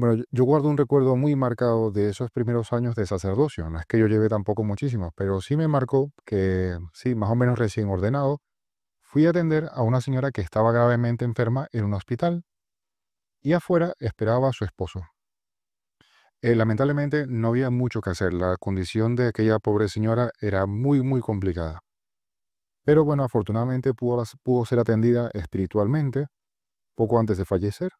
Bueno, yo guardo un recuerdo muy marcado de esos primeros años de sacerdocio, no es que yo llevé tampoco muchísimos, pero sí me marcó que, sí, más o menos recién ordenado, fui a atender a una señora que estaba gravemente enferma en un hospital y afuera esperaba a su esposo. Eh, lamentablemente no había mucho que hacer, la condición de aquella pobre señora era muy, muy complicada. Pero bueno, afortunadamente pudo ser atendida espiritualmente poco antes de fallecer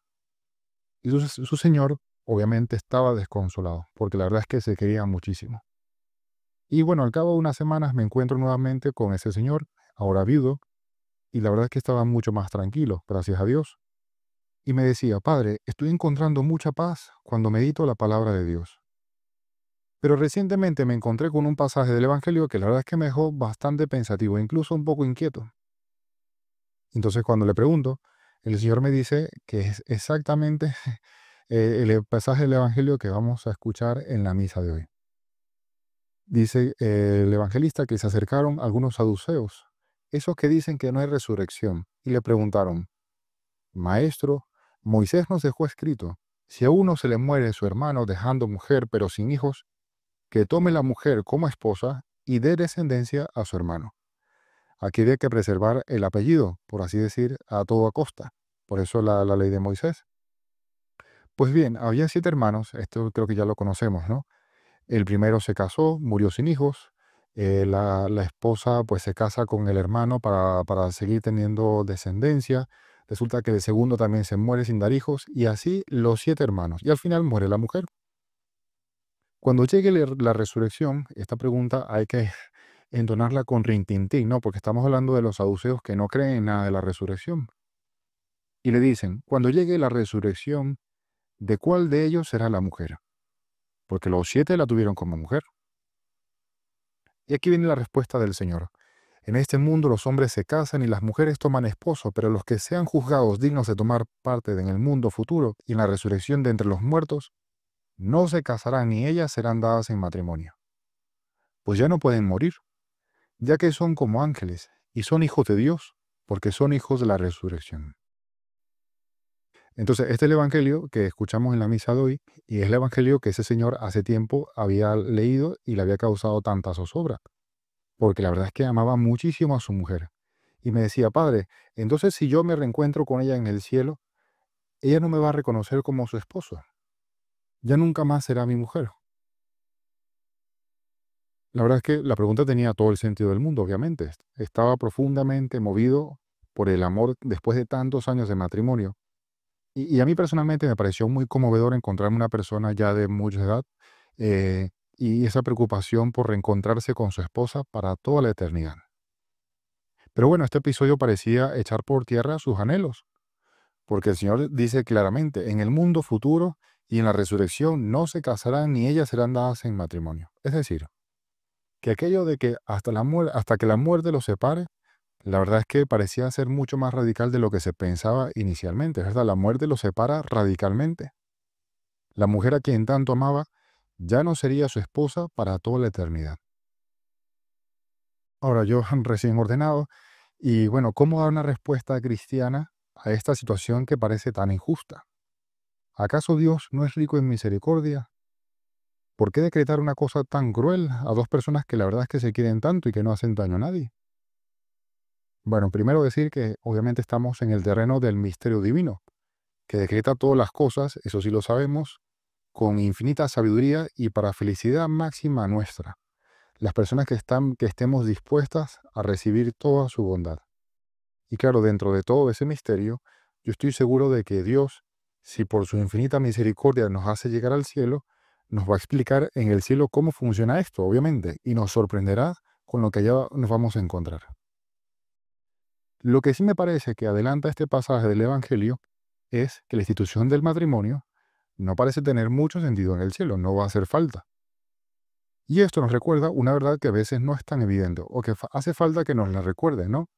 y su, señor obviamente estaba desconsolado, porque la verdad es que se quería muchísimo. Y bueno, al cabo de unas semanas me encuentro nuevamente con ese señor, ahora viudo, y la verdad es que estaba mucho más tranquilo, gracias a Dios. Y me decía, Padre, estoy encontrando mucha paz cuando medito la palabra de Dios. Pero recientemente me encontré con un pasaje del Evangelio que la verdad es que me dejó bastante pensativo, incluso un poco inquieto. Entonces cuando le pregunto, el Señor me dice que es exactamente e-, el pasaje del Evangelio que vamos a escuchar en la misa de hoy. Dice el evangelista que se acercaron algunos saduceos, esos que dicen que no hay resurrección, y le preguntaron, Maestro, Moisés nos dejó escrito, si a uno se le muere su hermano dejando mujer pero sin hijos, que tome la mujer como esposa y dé descendencia a su hermano. Aquí hay que preservar el apellido, por así decir, a toda costa. Por eso la, ley de Moisés. Pues bien, había siete hermanos, esto creo que ya lo conocemos, ¿no? El primero se casó, murió sin hijos, eh, la, esposa pues se casa con el hermano para, para, seguir teniendo descendencia. Resulta que el segundo también se muere sin dar hijos y así los siete hermanos. Y al final muere la mujer. Cuando llegue la resurrección, esta pregunta hay que entonarla con rintintín, ¿no? Porque estamos hablando de los saduceos que no creen nada de la resurrección. Y le dicen, cuando llegue la resurrección, ¿de cuál de ellos será la mujer? Porque los siete la tuvieron como mujer. Y aquí viene la respuesta del Señor. En este mundo los hombres se casan y las mujeres toman esposo, pero los que sean juzgados dignos de tomar parte en el mundo futuro y en la resurrección de entre los muertos, no se casarán y ellas serán dadas en matrimonio. Pues ya no pueden morir, ya que son como ángeles y son hijos de Dios, porque son hijos de la resurrección. Entonces, este es el Evangelio que escuchamos en la misa de hoy, y es el Evangelio que ese señor hace tiempo había leído y le había causado tanta zozobra, porque la verdad es que amaba muchísimo a su mujer. Y me decía, Padre, entonces si yo me reencuentro con ella en el cielo, ella no me va a reconocer como su esposo. Ya nunca más será mi mujer, la verdad es que la pregunta tenía todo el sentido del mundo, obviamente. Estaba profundamente movido por el amor después de tantos años de matrimonio. Y, a mí personalmente me pareció muy conmovedor encontrarme una persona ya de mucha edad eh, y esa preocupación por reencontrarse con su esposa para toda la eternidad. Pero bueno, este episodio parecía echar por tierra sus anhelos, porque el Señor dice claramente, en el mundo futuro y en la resurrección no se casarán ni ellas serán dadas en matrimonio. Es decir, que aquello de que hasta, la hasta que la muerte los separe, la verdad es que parecía ser mucho más radical de lo que se pensaba inicialmente, ¿verdad? La muerte los separa radicalmente. La mujer a quien tanto amaba ya no sería su esposa para toda la eternidad. Ahora, yo recién ordenado, y bueno, ¿cómo dar una respuesta cristiana a esta situación que parece tan injusta? ¿Acaso Dios no es rico en misericordia ¿Por qué decretar una cosa tan cruel a dos personas que la verdad es que se quieren tanto y que no hacen daño a nadie? Bueno, primero decir que obviamente estamos en el terreno del misterio divino, que decreta todas las cosas, eso sí lo sabemos, con infinita sabiduría y para felicidad máxima nuestra, las personas que, están, que estemos dispuestas a recibir toda su bondad. Y claro, dentro de todo ese misterio, yo estoy seguro de que Dios, si por su infinita misericordia nos hace llegar al cielo, nos va a explicar en el cielo cómo funciona esto, obviamente, y nos sorprenderá con lo que allá nos vamos a encontrar. Lo que sí me parece que adelanta este pasaje del Evangelio es que la institución del matrimonio no parece tener mucho sentido en el cielo, no va a hacer falta. Y esto nos recuerda una verdad que a veces no es tan evidente o que hace falta que nos la recuerden, ¿no?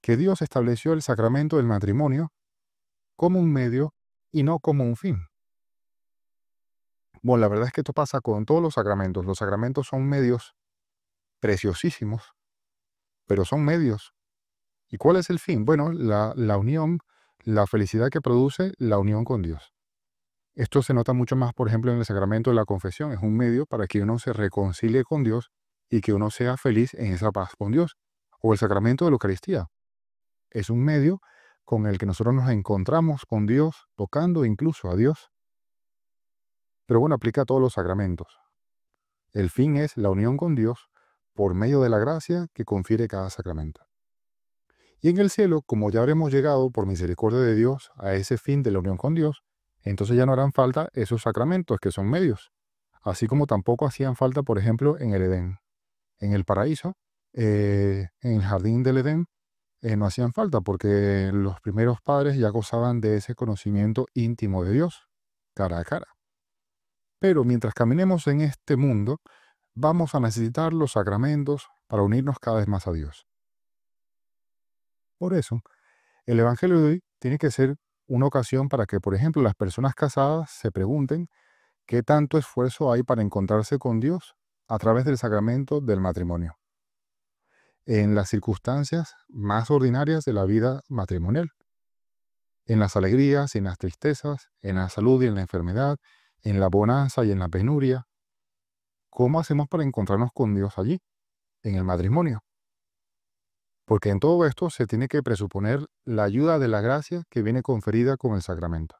Que Dios estableció el sacramento del matrimonio como un medio y no como un fin. Bueno, la verdad es que esto pasa con todos los sacramentos. Los sacramentos son medios preciosísimos, pero son medios. ¿Y cuál es el fin? Bueno, la, unión, la felicidad que produce la unión con Dios. Esto se nota mucho más, por ejemplo, en el sacramento de la confesión. Es un medio para que uno se reconcilie con Dios y que uno sea feliz en esa paz con Dios. O el sacramento de la Eucaristía. Es un medio con el que nosotros nos encontramos con Dios, tocando incluso a Dios, pero bueno, aplica a todos los sacramentos. El fin es la unión con Dios por medio de la gracia que confiere cada sacramento. Y en el cielo, como ya habremos llegado por misericordia de Dios a ese fin de la unión con Dios, entonces ya no harán falta esos sacramentos que son medios, así como tampoco hacían falta, por ejemplo, en el Edén. En el paraíso, eh, en el jardín del Edén, eh, no hacían falta porque los primeros padres ya gozaban de ese conocimiento íntimo de Dios, cara a cara. Pero mientras caminemos en este mundo, vamos a necesitar los sacramentos para unirnos cada vez más a Dios. Por eso, el Evangelio de hoy tiene que ser una ocasión para que, por ejemplo, las personas casadas se pregunten qué tanto esfuerzo hay para encontrarse con Dios a través del sacramento del matrimonio, en las circunstancias más ordinarias de la vida matrimonial, en las alegrías y en las tristezas, en la salud y en la enfermedad, en la bonanza y en la penuria, ¿cómo hacemos para encontrarnos con Dios allí, en el matrimonio? Porque en todo esto se tiene que presuponer la ayuda de la gracia que viene conferida con el sacramento.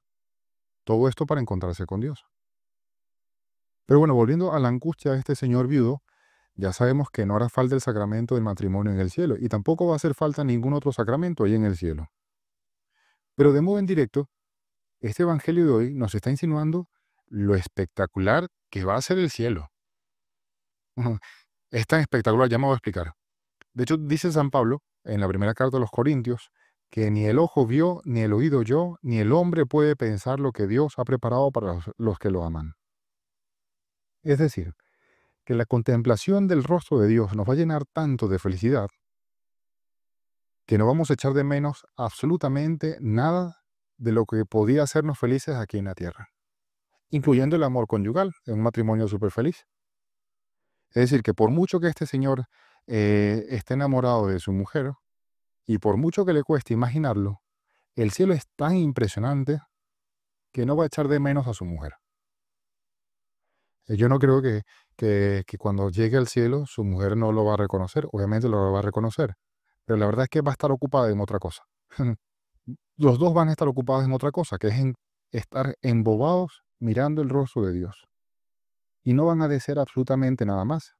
Todo esto para encontrarse con Dios. Pero bueno, volviendo a la angustia de este señor viudo, ya sabemos que no hará falta el sacramento del matrimonio en el cielo y tampoco va a hacer falta ningún otro sacramento ahí en el cielo. Pero de modo indirecto, este Evangelio de hoy nos está insinuando lo espectacular que va a ser el cielo. Es tan espectacular, ya me voy a explicar. De hecho, dice San Pablo en la primera carta de los Corintios que ni el ojo vio, ni el oído yo, ni el hombre puede pensar lo que Dios ha preparado para los, los que lo aman. Es decir, que la contemplación del rostro de Dios nos va a llenar tanto de felicidad que no vamos a echar de menos absolutamente nada de lo que podía hacernos felices aquí en la tierra incluyendo el amor conyugal, en un matrimonio súper feliz. Es decir, que por mucho que este señor eh, esté enamorado de su mujer, y por mucho que le cueste imaginarlo, el cielo es tan impresionante que no va a echar de menos a su mujer. Eh, yo no creo que, que, cuando llegue al cielo su mujer no lo va a reconocer, obviamente lo va a reconocer, pero la verdad es que va a estar ocupada en otra cosa. Los dos van a estar ocupados en otra cosa, que es en estar embobados mirando el rostro de Dios. Y no van a desear absolutamente nada más.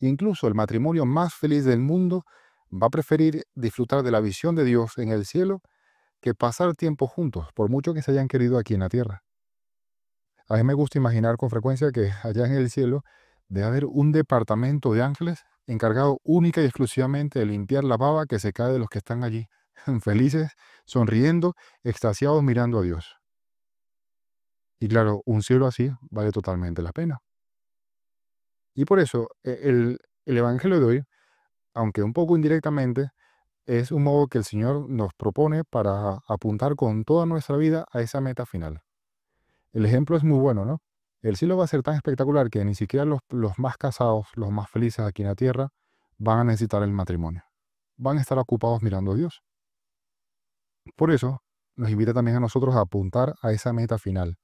Incluso el matrimonio más feliz del mundo va a preferir disfrutar de la visión de Dios en el cielo que pasar tiempo juntos, por mucho que se hayan querido aquí en la tierra. A mí me gusta imaginar con frecuencia que allá en el cielo debe haber un departamento de ángeles encargado única y exclusivamente de limpiar la baba que se cae de los que están allí, felices, sonriendo, extasiados mirando a Dios. Y claro, un cielo así vale totalmente la pena. Y por eso e-, el, Evangelio de hoy, aunque un poco indirectamente, es un modo que el Señor nos propone para apuntar con toda nuestra vida a esa meta final. El ejemplo es muy bueno, ¿no? El cielo va a ser tan espectacular que ni siquiera los, los, más casados, los más felices aquí en la tierra, van a necesitar el matrimonio. Van a estar ocupados mirando a Dios. Por eso, nos invita también a nosotros a apuntar a esa meta final,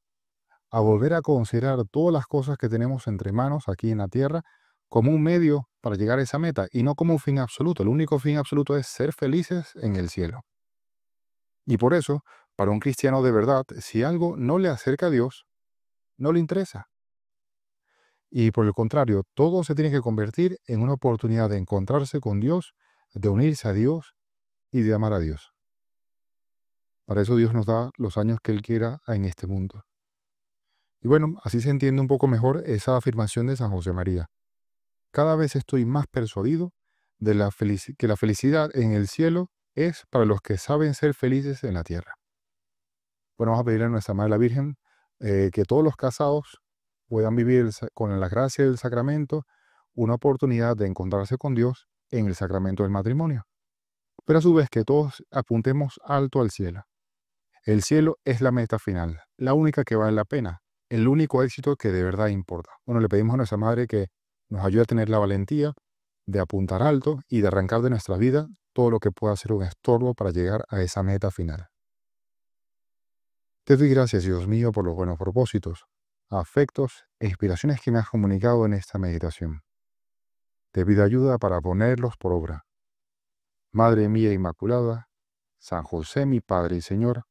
a volver a considerar todas las cosas que tenemos entre manos aquí en la tierra como un medio para llegar a esa meta y no como un fin absoluto. El único fin absoluto es ser felices en el cielo. Y por eso, para un cristiano de verdad, si algo no le acerca a Dios, no le interesa. Y por el contrario, todo se tiene que convertir en una oportunidad de encontrarse con Dios, de unirse a Dios y de amar a Dios. Para eso Dios nos da los años que Él quiera en este mundo. Y bueno, así se entiende un poco mejor esa afirmación de San José María. Cada vez estoy más persuadido de la que la felicidad en el cielo es para los que saben ser felices en la tierra. Bueno, vamos a pedirle a nuestra Madre la Virgen eh, que todos los casados puedan vivir con la gracia del sacramento una oportunidad de encontrarse con Dios en el sacramento del matrimonio. Pero a su vez que todos apuntemos alto al cielo. El cielo es la meta final, la única que vale la pena, el único éxito que de verdad importa. Bueno, le pedimos a nuestra madre que nos ayude a tener la valentía de apuntar alto y de arrancar de nuestra vida todo lo que pueda ser un estorbo para llegar a esa meta final. Te doy gracias, Dios mío, por los buenos propósitos, afectos e inspiraciones que me has comunicado en esta meditación. Te pido ayuda para ponerlos por obra. Madre mía Inmaculada, San José mi Padre y Señor,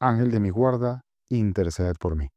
Ángel de mi guarda, intercede por mí.